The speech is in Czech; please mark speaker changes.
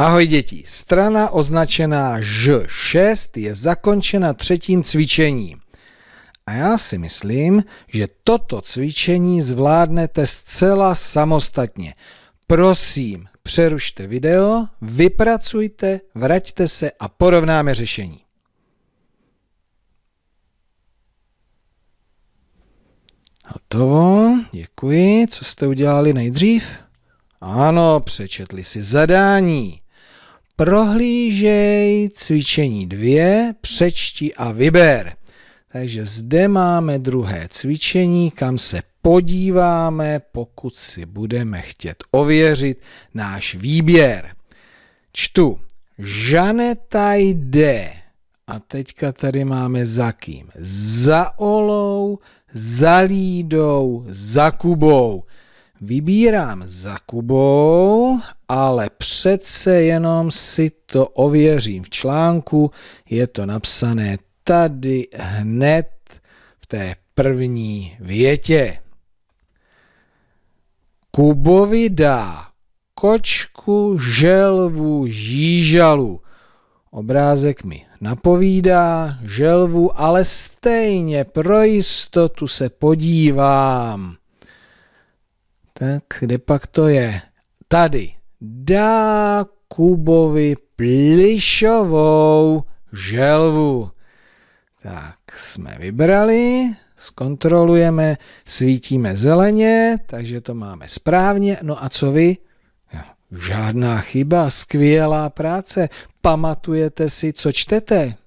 Speaker 1: Ahoj děti, strana označená Ž6 je zakončena třetím cvičením. A já si myslím, že toto cvičení zvládnete zcela samostatně. Prosím, přerušte video, vypracujte, vraťte se a porovnáme řešení. Hotovo, děkuji. Co jste udělali nejdřív? Ano, přečetli si zadání. Prohlížej cvičení dvě, přečti a vyber. Takže zde máme druhé cvičení, kam se podíváme, pokud si budeme chtět ověřit náš výběr. Čtu. Žaneta jde. A teďka tady máme za kým? Za Olou, za Lídou, za Kubou. Vybírám za Kubou, ale přece jenom si to ověřím v článku. Je to napsané tady hned v té první větě. Kubovi dá kočku, želvu, žížalu. Obrázek mi napovídá želvu, ale stejně pro jistotu se podívám. Tak kde pak to je? Tady. Dá Kubovi plišovou želvu. Tak jsme vybrali, zkontrolujeme, svítíme zeleně, takže to máme správně. No a co vy? Žádná chyba, skvělá práce. Pamatujete si, co čtete?